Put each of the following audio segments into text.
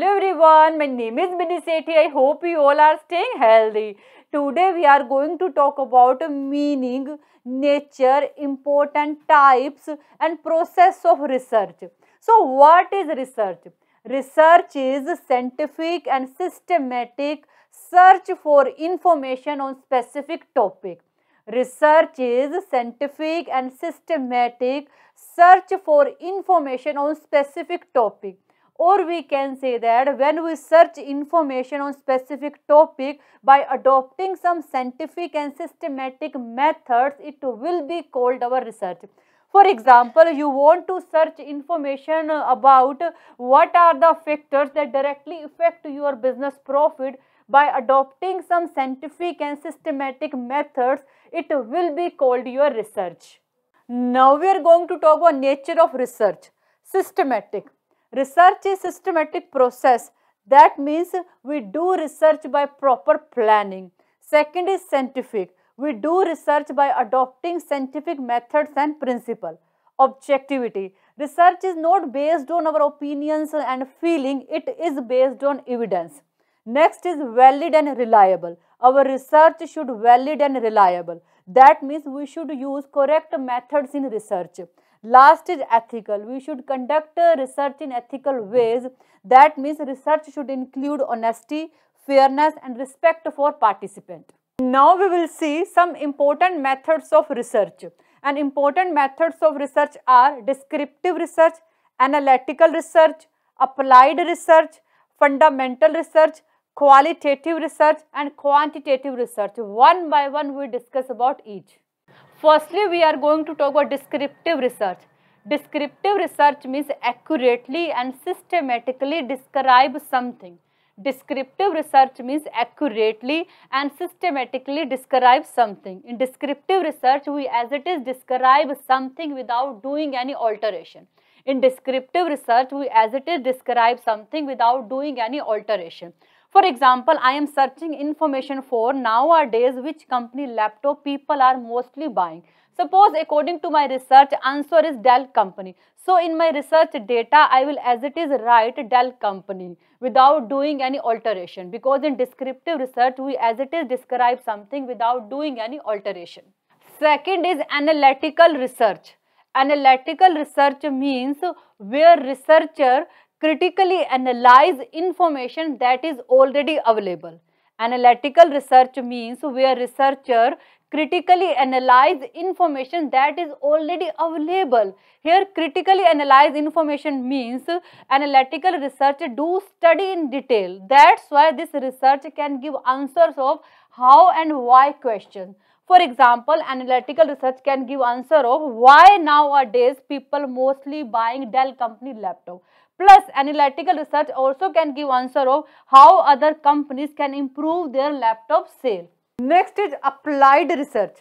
Hello everyone, my name is Mini Sethi. I hope you all are staying healthy. Today we are going to talk about meaning, nature, important types and process of research. So what is research? Research is scientific and systematic search for information on specific topic. Research is scientific and systematic search for information on specific topic or we can say that when we search information on specific topic by adopting some scientific and systematic methods it will be called our research for example, you want to search information about what are the factors that directly affect your business profit by adopting some scientific and systematic methods, it will be called your research. Now we are going to talk about nature of research, systematic. Research is systematic process. That means we do research by proper planning. Second is scientific. We do research by adopting scientific methods and principle. Objectivity. Research is not based on our opinions and feeling. It is based on evidence. Next is valid and reliable. Our research should valid and reliable. That means we should use correct methods in research. Last is ethical. We should conduct uh, research in ethical ways. That means research should include honesty, fairness and respect for participant. Now we will see some important methods of research. And important methods of research are descriptive research, analytical research, applied research, fundamental research, qualitative research and quantitative research. One by one we discuss about each. Firstly, we are going to talk about descriptive research. Descriptive research means accurately and systematically describe something. Descriptive research means accurately and systematically describe something. In descriptive research, we as it is describe something without doing any alteration. In descriptive research, we as it is describe something without doing any alteration. For example, I am searching information for nowadays which company laptop people are mostly buying. Suppose according to my research answer is Dell company. So in my research data I will as it is write Dell company without doing any alteration because in descriptive research we as it is describe something without doing any alteration. Second is analytical research. Analytical research means where researcher critically analyze information that is already available. Analytical research means where researcher critically analyze information that is already available. Here critically analyze information means analytical research do study in detail. That's why this research can give answers of how and why questions. For example, analytical research can give answer of why nowadays people mostly buying Dell company laptop. Plus, analytical research also can give answer of how other companies can improve their laptop sale. Next is applied research.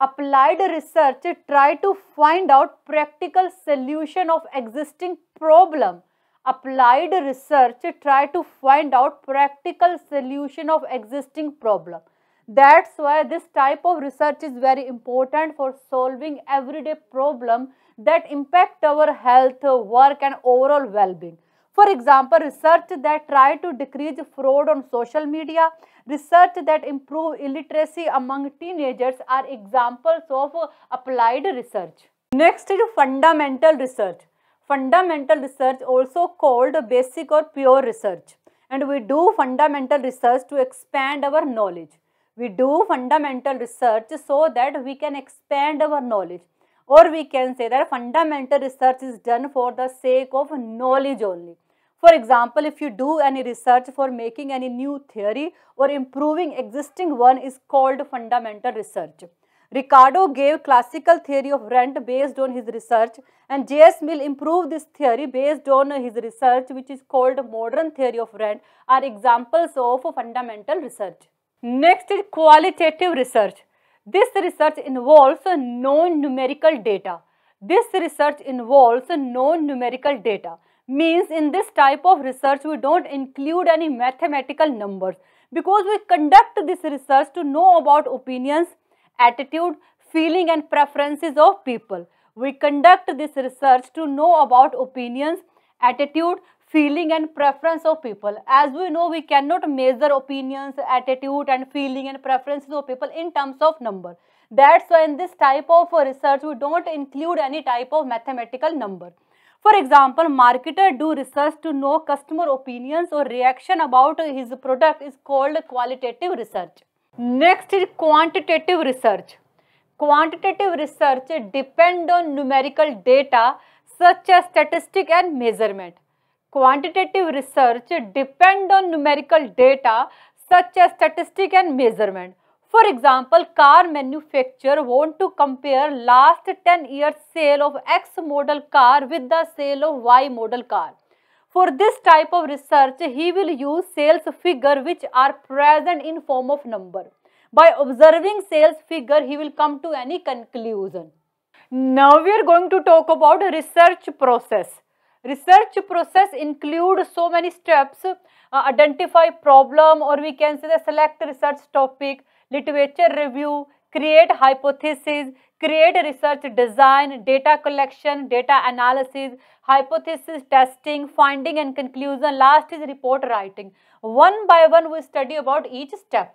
Applied research try to find out practical solution of existing problem. Applied research try to find out practical solution of existing problem. That's why this type of research is very important for solving everyday problem that impact our health, work and overall well-being. For example, research that try to decrease fraud on social media, research that improve illiteracy among teenagers are examples of applied research. Next is fundamental research. Fundamental research also called basic or pure research. And we do fundamental research to expand our knowledge. We do fundamental research so that we can expand our knowledge or we can say that fundamental research is done for the sake of knowledge only. For example, if you do any research for making any new theory or improving existing one is called fundamental research. Ricardo gave classical theory of rent based on his research and J.S. Mill improved this theory based on his research which is called modern theory of rent are examples of fundamental research. Next is qualitative research. This research involves non-numerical data. This research involves non-numerical data. Means in this type of research, we don't include any mathematical numbers because we conduct this research to know about opinions, attitude, feeling and preferences of people. We conduct this research to know about opinions, attitude, feeling and preference of people. As we know, we cannot measure opinions, attitude and feeling and preferences of people in terms of number. That's why in this type of research, we don't include any type of mathematical number. For example, marketer do research to know customer opinions or reaction about his product is called qualitative research. Next is quantitative research. Quantitative research depend on numerical data such as statistic and measurement quantitative research depend on numerical data such as statistic and measurement. For example, car manufacturer want to compare last 10 years sale of X model car with the sale of Y model car. For this type of research, he will use sales figure which are present in form of number. By observing sales figure, he will come to any conclusion. Now we are going to talk about research process research process include so many steps, uh, identify problem or we can say the select research topic, literature review, create hypothesis, create research design, data collection, data analysis, hypothesis testing, finding and conclusion. Last is report writing. One by one we study about each step.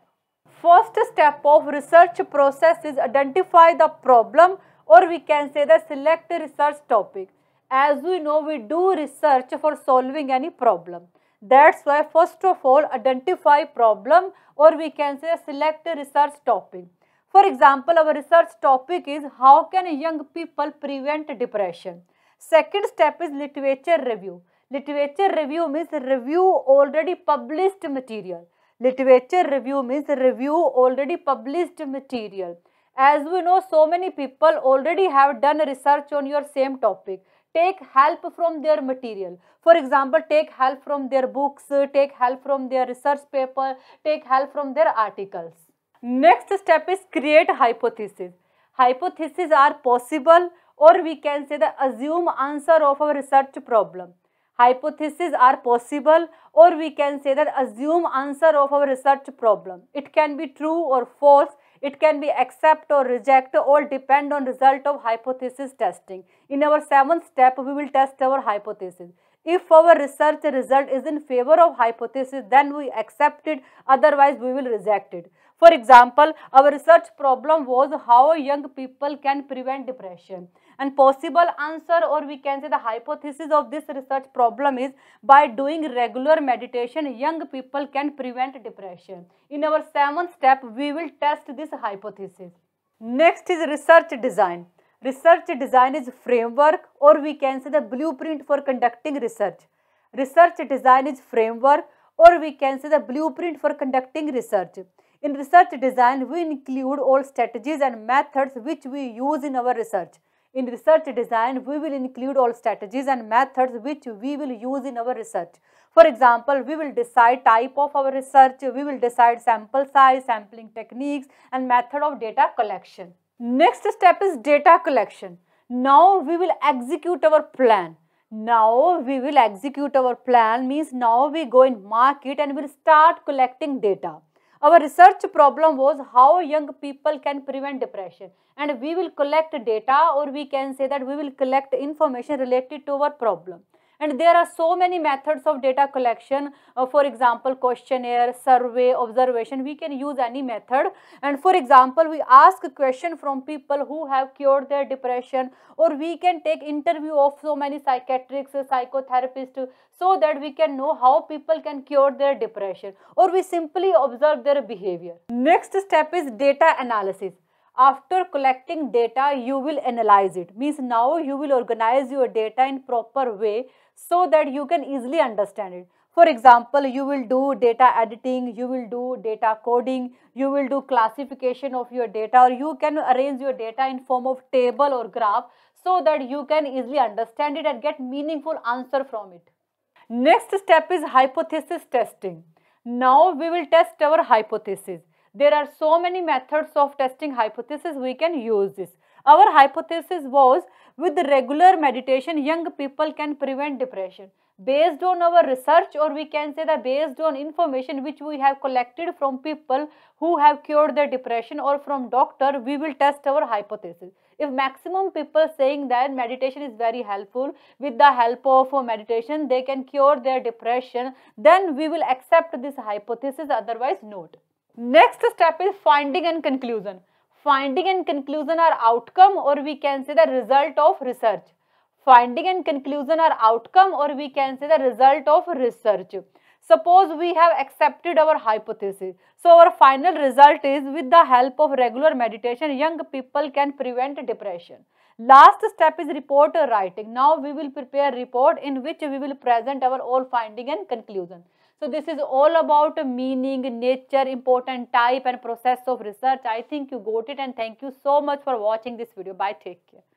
First step of research process is identify the problem or we can say the select research topic as we know we do research for solving any problem. That's why first of all identify problem or we can say select a research topic. For example, our research topic is how can young people prevent depression. Second step is literature review. Literature review means review already published material. Literature review means review already published material. As we know, so many people already have done research on your same topic take help from their material for example take help from their books take help from their research paper take help from their articles next step is create hypothesis hypotheses are possible or we can say the assume answer of a research problem hypotheses are possible or we can say that assume answer of our research problem. It can be true or false it can be accept or reject all depend on result of hypothesis testing. In our seventh step, we will test our hypothesis. If our research result is in favor of hypothesis, then we accept it, otherwise we will reject it. For example, our research problem was how young people can prevent depression and possible answer or we can say the hypothesis of this research problem is by doing regular meditation young people can prevent depression. In our seventh step we will test this hypothesis. Next is research design. Research design is framework or we can say the blueprint for conducting research. Research design is framework or we can say the blueprint for conducting research. In research design, we include all strategies and methods which we use in our research. In research design, we will include all strategies and methods which we will use in our research. For example, we will decide type of our research, we will decide sample size, sampling techniques and method of data collection. Next step is data collection. Now we will execute our plan. Now we will execute our plan means now we go in market and will start collecting data. Our research problem was how young people can prevent depression and we will collect data or we can say that we will collect information related to our problem and there are so many methods of data collection uh, for example questionnaire survey observation we can use any method and for example we ask a question from people who have cured their depression or we can take interview of so many psychiatrists psychotherapists so that we can know how people can cure their depression or we simply observe their behavior next step is data analysis after collecting data you will analyze it means now you will organize your data in proper way so that you can easily understand it. For example, you will do data editing, you will do data coding, you will do classification of your data or you can arrange your data in form of table or graph so that you can easily understand it and get meaningful answer from it. Next step is hypothesis testing. Now we will test our hypothesis. There are so many methods of testing hypothesis we can use this. Our hypothesis was with regular meditation young people can prevent depression. Based on our research or we can say that based on information which we have collected from people who have cured their depression or from doctor, we will test our hypothesis if maximum people saying that meditation is very helpful with the help of meditation they can cure their depression then we will accept this hypothesis otherwise not next step is finding and conclusion Finding and conclusion are outcome or we can say the result of research. Finding and conclusion are outcome or we can say the result of research. Suppose we have accepted our hypothesis. So our final result is with the help of regular meditation, young people can prevent depression. Last step is report writing. Now we will prepare report in which we will present our all finding and conclusion. So this is all about meaning, nature, important type and process of research. I think you got it and thank you so much for watching this video. Bye. Take care.